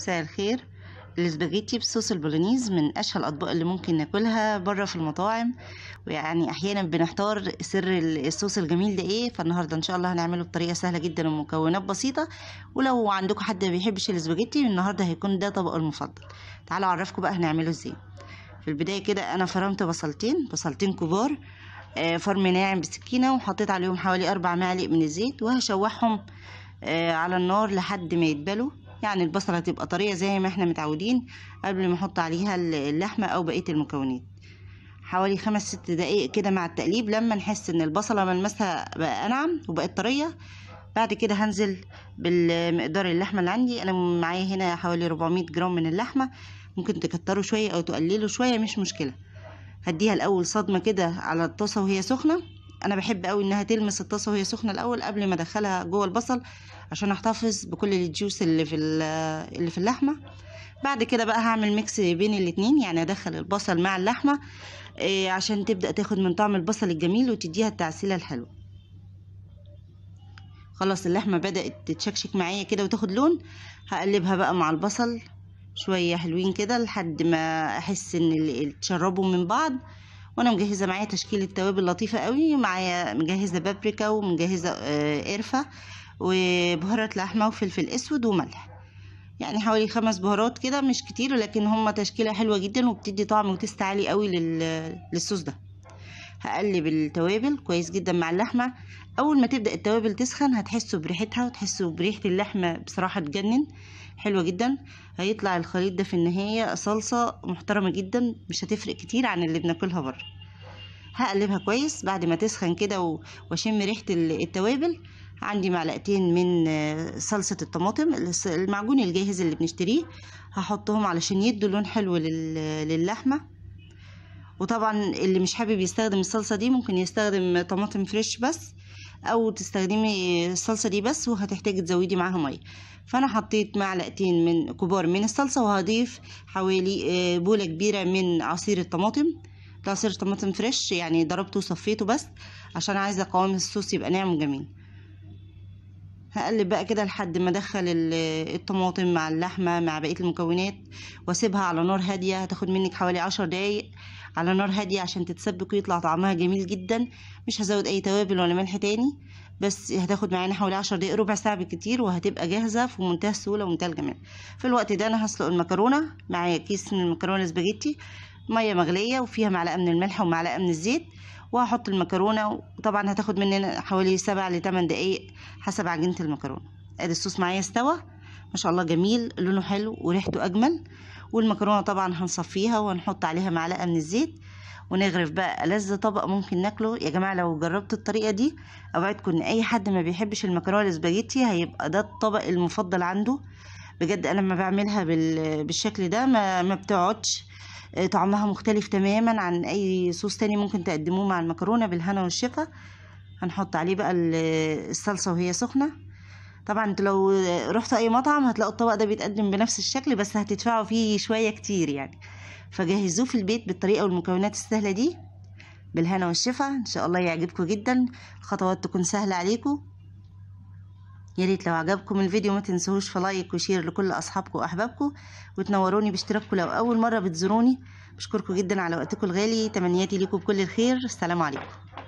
مساء الخير الاسباجيتي بصوص البولونيز من اشهى الاطباق اللي ممكن ناكلها بره في المطاعم ويعني احيانا بنحتار سر الصوص الجميل ده ايه فالنهارده ان شاء الله هنعمله بطريقه سهله جدا ومكونات بسيطه ولو عندكم حد ما بيحبش الاسباجيتي النهارده هيكون ده طبقه المفضل تعالوا اعرفكم بقى هنعمله ازاي في البدايه كده انا فرمت بصلتين بصلتين كبار آه، فرم ناعم بسكينه وحطيت عليهم حوالي اربع معالق من الزيت وهشوحهم آه، على النار لحد ما يدبلوا يعني البصلة تبقى طرية زي ما احنا متعودين قبل ما احط عليها اللحمة أو بقية المكونات حوالي خمس ست دقايق كده مع التقليب لما نحس ان البصلة ملمسها بقى أنعم وبقت طرية بعد كده هنزل بالمقدار اللحمة اللي عندي أنا معايا هنا حوالي 400 جرام من اللحمة ممكن تكتروا شوية أو تقللوا شوية مش مشكلة هديها الأول صدمة كده على الطاسة وهي سخنة انا بحب قوي انها تلمس الطاسه وهي سخنه الاول قبل ما ادخلها جوه البصل عشان احتفظ بكل الجوس اللي في اللي في اللحمه بعد كده بقى هعمل ميكس بين الاتنين يعني ادخل البصل مع اللحمه آه، عشان تبدا تاخد من طعم البصل الجميل وتديها التعسيله الحلوه خلاص اللحمه بدات تتشكشك معايا كده وتاخد لون هقلبها بقى مع البصل شويه حلوين كده لحد ما احس ان اتشربوا من بعض وانا مجهزه معايا تشكيله توابل لطيفه قوي معايا مجهزه بابريكا ومجهزه آه، قرفه وبهارات لحمه وفلفل اسود وملح يعني حوالي خمس بهارات كده مش كتير لكن هما تشكيله حلوه جدا وبتدي طعم وتست عالي قوي للصوص ده هقلب التوابل كويس جدا مع اللحمه اول ما تبدا التوابل تسخن هتحسوا بريحتها وتحسوا بريحه اللحمه بصراحه تجنن حلوة جدا هيطلع الخليط ده في النهاية صلصة محترمة جدا مش هتفرق كتير عن اللي بناكلها بره هقلبها كويس بعد ما تسخن كده واشم ريحة التوابل عندي معلقتين من آه، صلصة الطماطم المعجون الجاهز اللي بنشتريه هحطهم علشان يدوا لون حلو للحمة وطبعا اللي مش حابب يستخدم الصلصة دي ممكن يستخدم طماطم فريش بس او تستخدمي الصلصة دي بس وهتحتاجي تزودي معاها مية فانا حطيت معلقتين من كبار من الصلصه وهضيف حوالي آه، بوله كبيره من عصير الطماطم ده عصير طماطم فريش يعني ضربته وصفيته بس عشان عايزه قوام الصوص يبقى ناعم وجميل هقلب بقى كده لحد ما ادخل آه، الطماطم مع اللحمه مع بقيه المكونات واسيبها على نار هاديه هتاخد منك حوالي عشر دقايق على نار هاديه عشان تتسبك ويطلع طعمها جميل جدا مش هزود اي توابل ولا ملح تاني بس هتاخد معانا حوالي عشر دقايق ربع ساعة بالكتير وهتبقى جاهزة في منتهى السهولة ومنتهى الجمال في الوقت ده أنا هسلق المكرونة معايا كيس من المكرونة سباجيتي مية مغلية وفيها معلقة من الملح ومعلقة من الزيت وهحط المكرونة وطبعا هتاخد مننا حوالي سبع لتمن دقايق حسب عجينة المكرونة ادي الصوص معايا استوى ما شاء الله جميل لونه حلو وريحته أجمل والمكرونة طبعا هنصفيها وهنحط عليها معلقة من الزيت ونغرف بقى ألذ طبق ممكن ناكله يا جماعة لو جربت الطريقة دي أوعدكم إن أي حد ما بيحبش المكرونة الاسباجيتي هيبقى ده الطبق المفضل عنده بجد أنا لما بعملها بالشكل ده ما, ما بتقعدش آه، طعمها مختلف تماما عن أي صوص تاني ممكن تقدموه مع المكرونة بالهنا والشفا هنحط عليه بقى الصلصة وهي سخنة طبعا انتوا لو رحتوا اي مطعم هتلاقوا الطبق ده بيتقدم بنفس الشكل بس هتدفعوا فيه شويه كتير يعني فجهزوه في البيت بالطريقة والمكونات السهلة دي بالهنا والشفا ان شاء الله يعجبكم جدا الخطوات تكون سهلة عليكم يا ريت لو عجبكم الفيديو ما تنسوش في لايك وشير لكل اصحابكم واحبابكم وتنوروني باشتراككم لو اول مرة بتزوروني بشكركم جدا على وقتكم الغالي تمنياتي لكم بكل الخير السلام عليكم